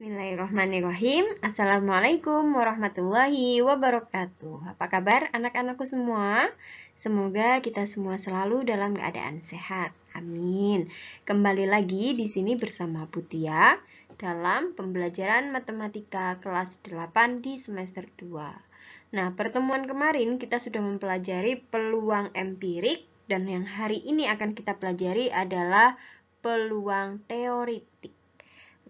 Bismillahirrahmanirrahim. Assalamualaikum warahmatullahi wabarakatuh. Apa kabar anak-anakku semua? Semoga kita semua selalu dalam keadaan sehat. Amin. Kembali lagi di sini bersama Putia dalam pembelajaran matematika kelas 8 di semester 2. Nah, pertemuan kemarin kita sudah mempelajari peluang empirik dan yang hari ini akan kita pelajari adalah peluang teoritik.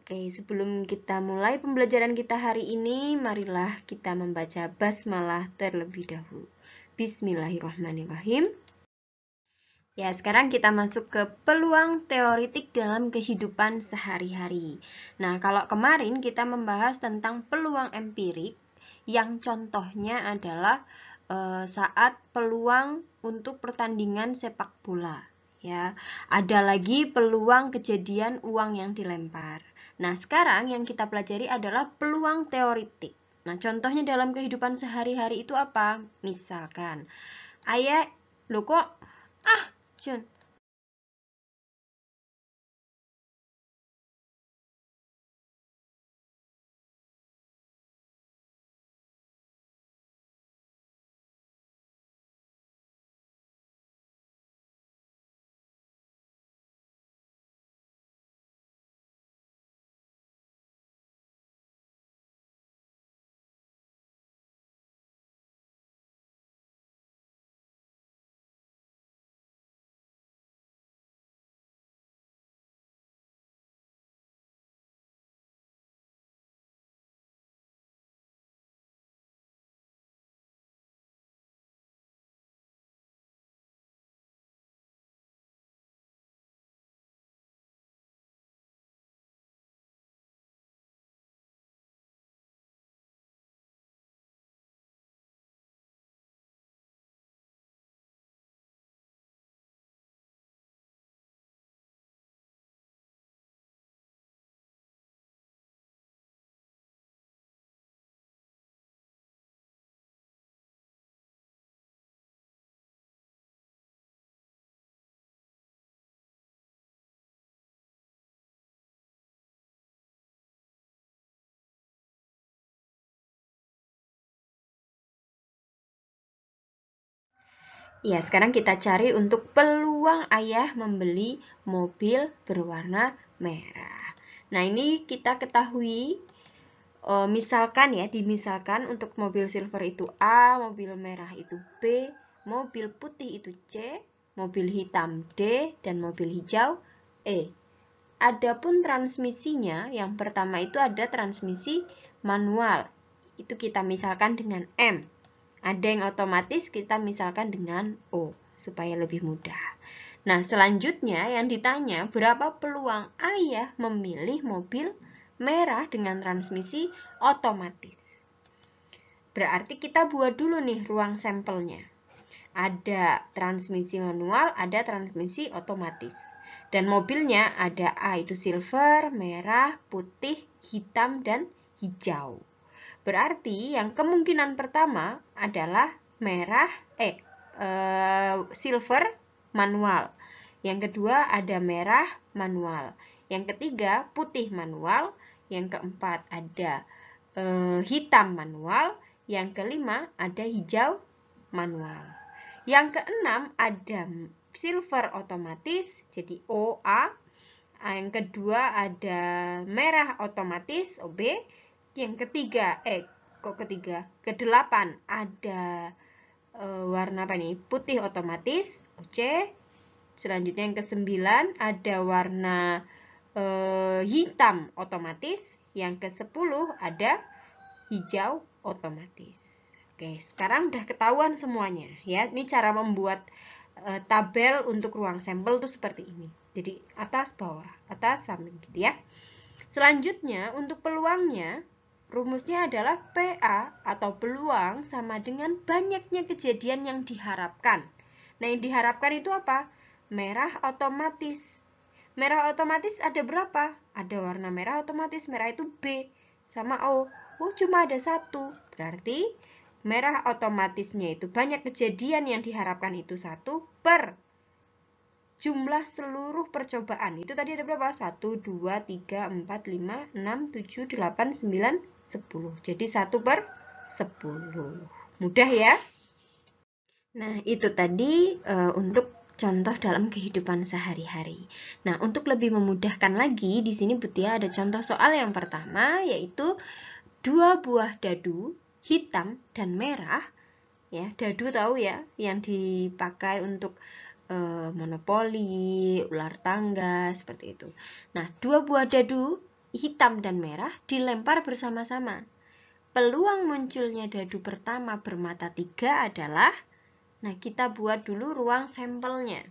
Oke, sebelum kita mulai pembelajaran kita hari ini, marilah kita membaca basmalah terlebih dahulu. Bismillahirrahmanirrahim. Ya, sekarang kita masuk ke peluang teoritik dalam kehidupan sehari-hari. Nah, kalau kemarin kita membahas tentang peluang empirik, yang contohnya adalah e, saat peluang untuk pertandingan sepak bola. Ya, ada lagi peluang kejadian uang yang dilempar. Nah, sekarang yang kita pelajari adalah peluang teoritik Nah, contohnya dalam kehidupan sehari-hari itu apa? Misalkan, ayah, lo kok, ah, Jun, Ya, sekarang kita cari untuk peluang ayah membeli mobil berwarna merah. Nah, ini kita ketahui e, misalkan ya, dimisalkan untuk mobil silver itu A, mobil merah itu B, mobil putih itu C, mobil hitam D, dan mobil hijau E. Adapun transmisinya, yang pertama itu ada transmisi manual. Itu kita misalkan dengan M. Ada yang otomatis kita misalkan dengan O supaya lebih mudah. Nah, selanjutnya yang ditanya berapa peluang ayah memilih mobil merah dengan transmisi otomatis. Berarti kita buat dulu nih ruang sampelnya. Ada transmisi manual, ada transmisi otomatis. Dan mobilnya ada A itu silver, merah, putih, hitam, dan hijau. Berarti yang kemungkinan pertama adalah merah eh, eh silver manual. Yang kedua ada merah manual. Yang ketiga putih manual, yang keempat ada eh, hitam manual, yang kelima ada hijau manual. Yang keenam ada silver otomatis, jadi OA. Yang kedua ada merah otomatis, OB. Yang ketiga, eh kok ketiga? Kedelapan ada e, warna apa nih? Putih otomatis, C. Selanjutnya yang kesembilan ada warna e, hitam otomatis. Yang ke sepuluh ada hijau otomatis. Oke, sekarang udah ketahuan semuanya ya. Ini cara membuat e, tabel untuk ruang sampel tuh seperti ini. Jadi atas bawah, atas samping gitu ya. Selanjutnya untuk peluangnya Rumusnya adalah PA atau peluang sama dengan banyaknya kejadian yang diharapkan. Nah, yang diharapkan itu apa? Merah otomatis. Merah otomatis ada berapa? Ada warna merah otomatis. Merah itu B sama O. Oh, cuma ada satu. Berarti merah otomatisnya itu banyak kejadian yang diharapkan itu satu per jumlah seluruh percobaan. Itu tadi ada berapa? 1, 2, 3, 4, 5, 6, 7, 8, 9, 10. Jadi 1 per 10. Mudah ya? Nah, itu tadi e, untuk contoh dalam kehidupan sehari-hari. Nah, untuk lebih memudahkan lagi, di sini Butia ada contoh soal yang pertama, yaitu dua buah dadu hitam dan merah. Ya, dadu tahu ya, yang dipakai untuk e, monopoli, ular tangga, seperti itu. Nah, dua buah dadu hitam dan merah dilempar bersama-sama. Peluang munculnya dadu pertama bermata tiga adalah, nah kita buat dulu ruang sampelnya.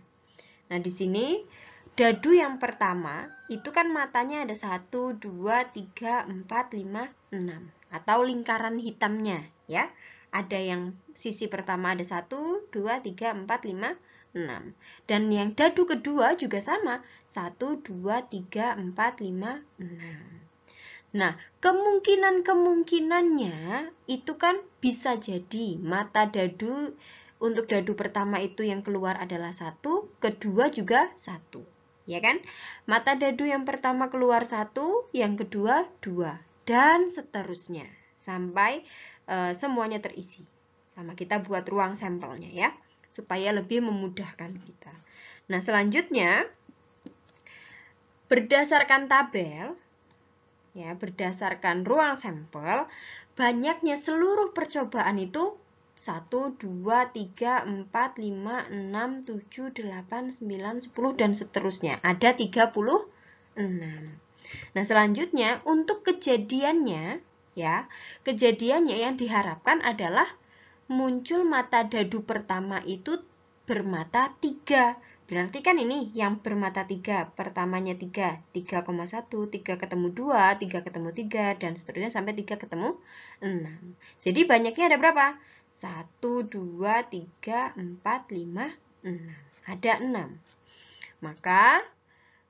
Nah di sini dadu yang pertama itu kan matanya ada satu dua tiga empat lima enam atau lingkaran hitamnya ya. Ada yang sisi pertama ada 1, 2, 3, 4, 5, 6. Dan yang dadu kedua juga sama, 1, 2, 3, 4, 5, 6. Nah, kemungkinan-kemungkinannya itu kan bisa jadi mata dadu, untuk dadu pertama itu yang keluar adalah 1, kedua juga 1. Ya kan? Mata dadu yang pertama keluar 1, yang kedua 2, dan seterusnya. Sampai uh, semuanya terisi. Sama kita buat ruang sampelnya ya supaya lebih memudahkan kita. Nah, selanjutnya berdasarkan tabel ya, berdasarkan ruang sampel, banyaknya seluruh percobaan itu 1 2 3 4 5 6 7 8 9 10 dan seterusnya. Ada 36. Nah, selanjutnya untuk kejadiannya ya, kejadiannya yang diharapkan adalah muncul mata dadu pertama itu bermata 3. Berarti kan ini yang bermata tiga pertamanya tiga, tiga koma satu, tiga ketemu dua, tiga ketemu tiga dan seterusnya sampai tiga ketemu enam. Jadi banyaknya ada berapa? Satu, dua, tiga, empat, lima, enam. Ada enam. Maka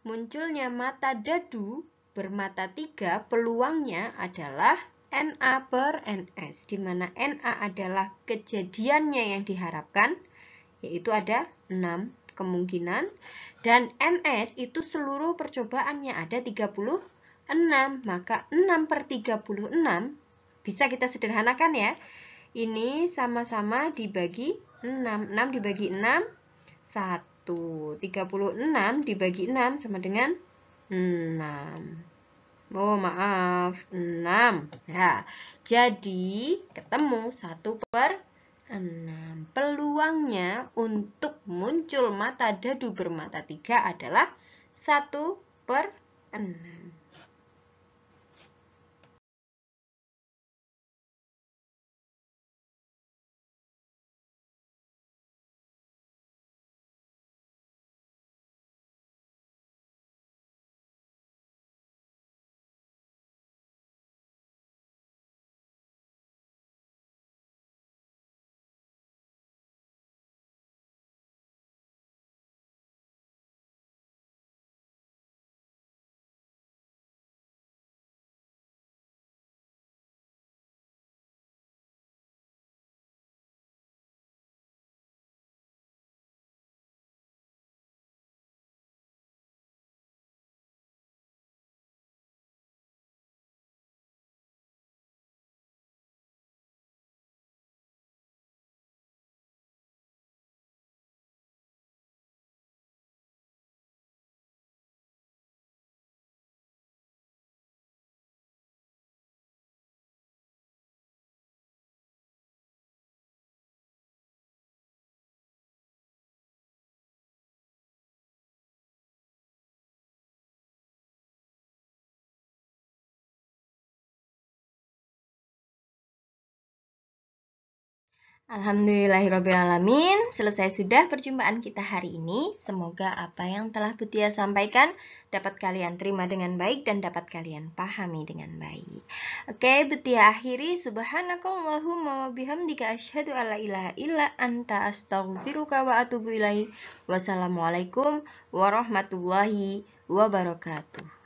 munculnya mata dadu bermata tiga peluangnya adalah NA per NS, di mana NA adalah kejadiannya yang diharapkan, yaitu ada 6 kemungkinan, dan NS itu seluruh percobaannya ada 36, maka 6 per 36 bisa kita sederhanakan ya, ini sama-sama dibagi 6, 6 dibagi 6, 1, 36 dibagi 6 sama dengan 6. Oh, maaf. 6. Ya, jadi ketemu 1 per 6. Peluangnya untuk muncul mata dadu bermata 3 adalah 1 per 6. Alhamdulillahirrohmanirrohim. selesai sudah perjumpaan kita hari ini. Semoga apa yang telah Butia sampaikan dapat kalian terima dengan baik dan dapat kalian pahami dengan baik. Oke, Butia akhiri. Subhanakallahumma wa bihamdika asyhadu alla ilaha illa anta astaghfiruka wa atubu ilaih. Wassalamualaikum warahmatullahi wabarakatuh.